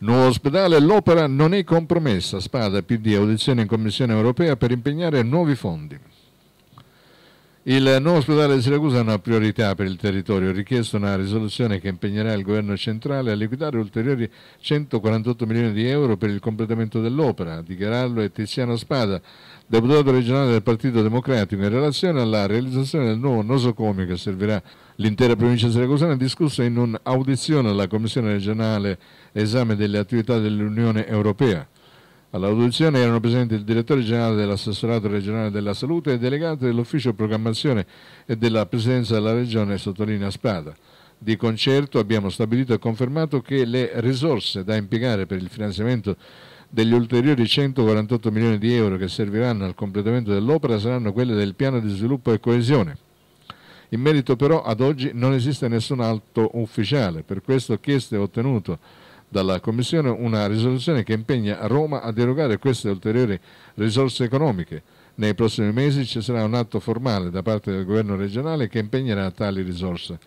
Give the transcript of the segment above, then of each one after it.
Nuovo ospedale, l'opera non è compromessa. Spada, PD, audizione in Commissione europea per impegnare nuovi fondi. Il nuovo ospedale di Siracusa è una priorità per il territorio, richiesto una risoluzione che impegnerà il governo centrale a liquidare ulteriori 148 milioni di euro per il completamento dell'opera, a dichiararlo è Tiziano Spada, deputato regionale del Partito Democratico, in relazione alla realizzazione del nuovo nosocomio che servirà l'intera provincia di Siracusa, siracusana, discusso in un'audizione alla Commissione regionale esame delle attività dell'Unione Europea. All'audizione erano presenti il direttore generale dell'assessorato regionale della salute e delegato dell'ufficio programmazione e della presidenza della regione Sottolinea Spada. Di concerto abbiamo stabilito e confermato che le risorse da impiegare per il finanziamento degli ulteriori 148 milioni di euro che serviranno al completamento dell'opera saranno quelle del piano di sviluppo e coesione. In merito però ad oggi non esiste nessun atto ufficiale, per questo ho chiesto e ottenuto dalla Commissione una risoluzione che impegna Roma a derogare queste ulteriori risorse economiche. Nei prossimi mesi ci sarà un atto formale da parte del governo regionale che impegnerà tali risorse.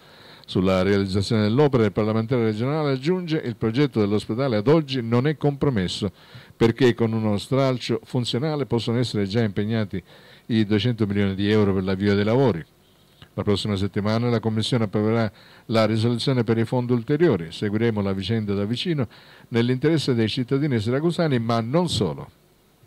Sulla realizzazione dell'opera il parlamentare regionale aggiunge il progetto dell'ospedale ad oggi non è compromesso perché con uno stralcio funzionale possono essere già impegnati i 200 milioni di euro per l'avvio dei lavori. La prossima settimana la Commissione approverà la risoluzione per i fondi ulteriori. Seguiremo la vicenda da vicino nell'interesse dei cittadini siracusani, ma non solo.